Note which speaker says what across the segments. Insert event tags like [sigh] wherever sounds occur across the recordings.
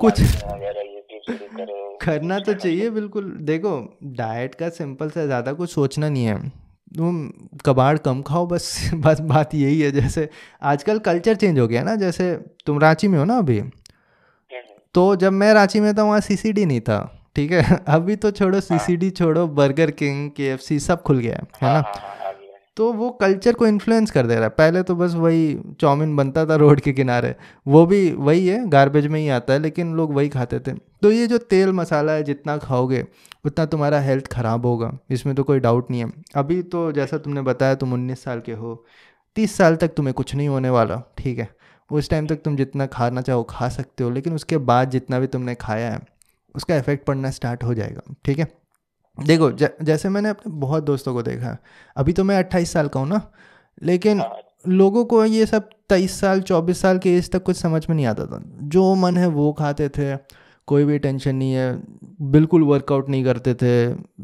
Speaker 1: कुछ [laughs] करना तो चाहिए बिल्कुल देखो डाइट का सिंपल सा ज़्यादा कुछ सोचना नहीं है तुम कबाड़ कम खाओ बस [laughs] बस बात यही है जैसे आजकल कल्चर चेंज हो गया ना जैसे तुम रांची में हो ना अभी हम्म। तो जब मैं रांची में था वहाँ सीसीडी नहीं था ठीक है [laughs] अभी तो छोड़ो सीसीडी हाँ। छोड़ो बर्गर किंग के सब खुल गया है हाँ, ना हाँ, तो वो कल्चर को इन्फ्लुएंस कर दे रहा है पहले तो बस वही चाउमिन बनता था रोड के किनारे वो भी वही है गार्बेज में ही आता है लेकिन लोग वही खाते थे तो ये जो तेल मसाला है जितना खाओगे उतना तुम्हारा हेल्थ ख़राब होगा इसमें तो कोई डाउट नहीं है अभी तो जैसा तुमने बताया तुम उन्नीस साल के हो तीस साल तक तुम्हें कुछ नहीं होने वाला ठीक है उस टाइम तक तुम जितना खाना चाहो खा सकते हो लेकिन उसके बाद जितना भी तुमने खाया है उसका इफ़ेक्ट पड़ना स्टार्ट हो जाएगा ठीक है देखो ज, जैसे मैंने अपने बहुत दोस्तों को देखा अभी तो मैं अट्ठाईस साल का हूँ ना लेकिन हाँ। लोगों को ये सब तेईस साल चौबीस साल के एज तक कुछ समझ में नहीं आता था जो मन है वो खाते थे कोई भी टेंशन नहीं है बिल्कुल वर्कआउट नहीं करते थे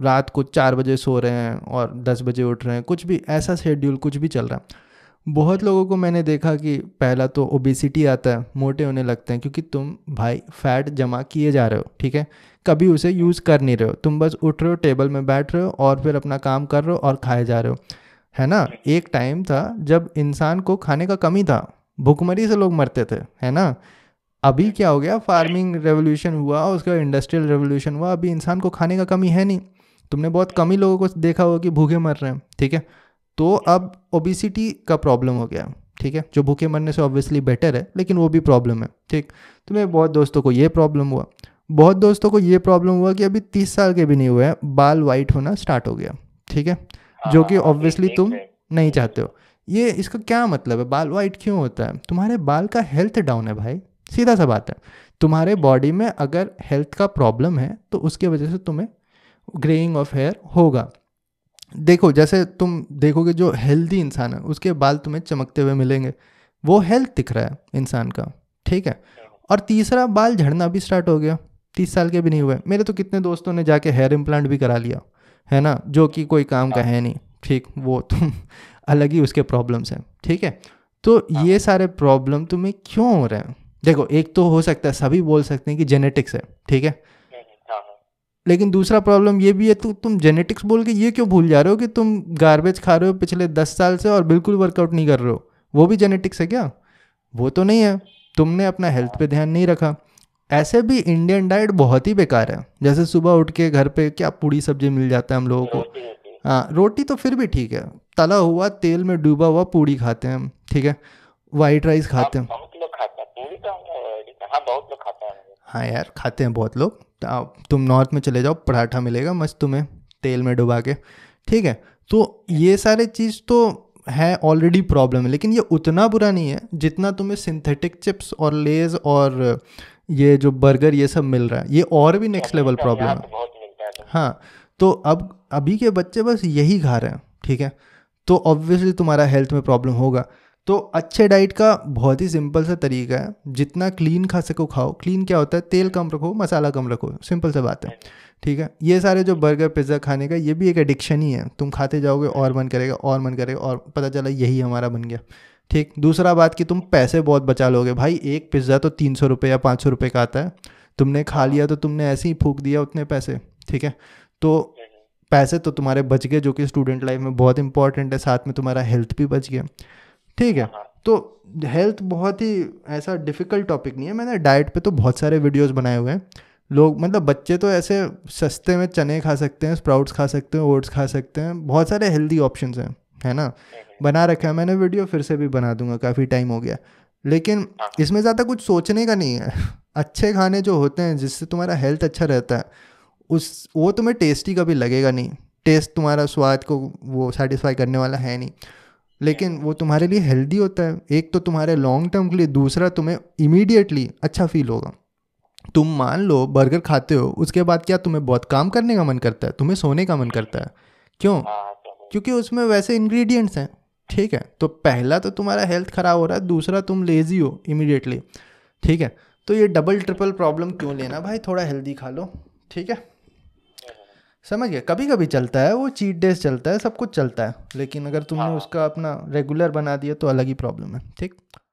Speaker 1: रात को चार बजे सो रहे हैं और दस बजे उठ रहे हैं कुछ भी ऐसा शेड्यूल कुछ भी चल रहा है बहुत लोगों को मैंने देखा कि पहला तो ओबेसिटी आता है मोटे होने लगते हैं क्योंकि तुम भाई फैट जमा किए जा रहे हो ठीक है कभी उसे यूज़ कर नहीं रहे हो तुम बस उठ रहे हो टेबल में बैठ रहे हो और फिर अपना काम कर रहे हो और खाए जा रहे हो है ना एक टाइम था जब इंसान को खाने का कमी था भुखमरी से लोग मरते थे है ना अभी क्या हो गया फार्मिंग रेवोल्यूशन हुआ उसके बाद इंडस्ट्रियल रेवोल्यूशन हुआ अभी इंसान को खाने का कमी है नहीं तुमने बहुत कम ही लोगों को देखा होगा कि भूखे मर रहे हैं ठीक है तो अब ओबिसिटी का प्रॉब्लम हो गया ठीक है जो भूखे मरने से ऑब्वियसली बेटर है लेकिन वो भी प्रॉब्लम है ठीक तो मेरे बहुत दोस्तों को ये प्रॉब्लम हुआ बहुत दोस्तों को ये प्रॉब्लम हुआ कि अभी तीस साल के भी नहीं हुए हैं बाल वाइट होना स्टार्ट हो गया ठीक है जो कि ऑब्वियसली हाँ, तुम नहीं चाहते हो ये इसका क्या मतलब है बाल वाइट क्यों होता है तुम्हारे बाल का हेल्थ डाउन है भाई सीधा सा बात है तुम्हारे बॉडी में अगर हेल्थ का प्रॉब्लम है तो उसके वजह से तुम्हें ग्रेइंग ऑफ हेयर होगा देखो जैसे तुम देखोगे जो हेल्दी इंसान है उसके बाल तुम्हें चमकते हुए मिलेंगे वो हेल्थ दिख रहा है इंसान का ठीक है और तीसरा बाल झड़ना भी स्टार्ट हो गया तीस साल के भी नहीं हुए मेरे तो कितने दोस्तों ने जाके हेयर इम्प्लांट भी करा लिया है ना जो कि कोई काम का है नहीं ठीक वो तुम [laughs] अलग ही उसके प्रॉब्लम्स हैं ठीक है तो ये हाँ। सारे प्रॉब्लम तुम्हें क्यों हो रहे हैं देखो एक तो हो सकता है सभी बोल सकते हैं कि जेनेटिक्स है ठीक है लेकिन दूसरा प्रॉब्लम ये भी है तो तुम जेनेटिक्स बोल के ये क्यों भूल जा रहे हो कि तुम गार्बेज खा रहे हो पिछले दस साल से और बिल्कुल वर्कआउट नहीं कर रहे हो वो भी जेनेटिक्स है क्या वो तो नहीं है तुमने अपना हेल्थ पे ध्यान नहीं रखा ऐसे भी इंडियन डाइट बहुत ही बेकार है जैसे सुबह उठ के घर पे क्या पूड़ी सब्जी मिल जाता है हम लोगों को हाँ रोटी तो फिर भी ठीक है तला हुआ तेल में डूबा हुआ पूड़ी खाते हैं हम ठीक है वाइट राइस खाते हैं हाँ, तो, हाँ, बहुत लोग खाते हैं हाँ यार खाते हैं बहुत लोग तुम नॉर्थ में चले जाओ पराठा मिलेगा मस्त तुम्हें तेल में डुबा के ठीक है तो ये सारे चीज़ तो है ऑलरेडी प्रॉब्लम है लेकिन ये उतना बुरा नहीं है जितना तुम्हें सिंथेटिक चिप्स और लेज और ये जो बर्गर ये सब मिल रहा है ये और भी नेक्स्ट लेवल प्रॉब्लम है हाँ तो अब अभी के बच्चे बस यही खा रहे हैं ठीक है तो ऑब्वियसली तुम्हारा हेल्थ में प्रॉब्लम होगा तो अच्छे डाइट का बहुत ही सिंपल सा तरीका है जितना क्लीन खा सको खाओ क्लीन क्या होता है तेल कम रखो मसाला कम रखो सिंपल सा बात है ठीक है ये सारे जो बर्गर पिज़्ज़ा खाने का ये भी एक एडिक्शन ही है तुम खाते जाओगे और मन करेगा और मन करेगा और पता चला यही हमारा बन गया ठीक दूसरा बात कि तुम पैसे बहुत बचा लोगे भाई एक पिज़्ज़ा तो तीन सौ रुपये या पाँच सौ रुपये का आता है तुमने खा लिया तो तुमने ऐसे ही फूक दिया उतने पैसे ठीक है तो पैसे तो तुम्हारे बच गए जो कि स्टूडेंट लाइफ में बहुत इंपॉर्टेंट है साथ में तुम्हारा हेल्थ भी बच गया ठीक है हाँ। तो हेल्थ बहुत ही ऐसा डिफिकल्ट टॉपिक नहीं है मैंने डाइट पे तो बहुत सारे वीडियोस बनाए हुए हैं लोग मतलब बच्चे तो ऐसे सस्ते में चने खा सकते हैं स्प्राउट्स खा सकते हैं ओट्स खा सकते हैं बहुत सारे हेल्दी ऑप्शन हैं है ना हम्म। बना रखा है मैंने वीडियो फिर से भी बना दूंगा काफ़ी टाइम हो गया लेकिन हाँ। इसमें ज़्यादा कुछ सोचने का नहीं है [laughs] अच्छे खाने जो होते हैं जिससे तुम्हारा हेल्थ अच्छा रहता है उस वो तुम्हें टेस्टी कभी लगेगा नहीं टेस्ट तुम्हारा स्वाद को वो सेटिस्फाई करने वाला है नहीं लेकिन वो तुम्हारे लिए हेल्दी होता है एक तो तुम्हारे लॉन्ग टर्म के लिए दूसरा तुम्हें इमीडिएटली अच्छा फील होगा तुम मान लो बर्गर खाते हो उसके बाद क्या तुम्हें बहुत काम करने का मन करता है तुम्हें सोने का मन करता है क्यों हाँ, तो क्योंकि उसमें वैसे इंग्रेडिएंट्स हैं ठीक है तो पहला तो तुम्हारा हेल्थ ख़राब हो रहा है दूसरा तुम लेज़ी हो इमीडिएटली ठीक है तो ये डबल ट्रिपल प्रॉब्लम क्यों लेना भाई थोड़ा हेल्दी खा लो ठीक है समझ गया कभी कभी चलता है वो चीट डेज चलता है सब कुछ चलता है लेकिन अगर तुमने हाँ। उसका अपना रेगुलर बना दिया तो अलग ही प्रॉब्लम है ठीक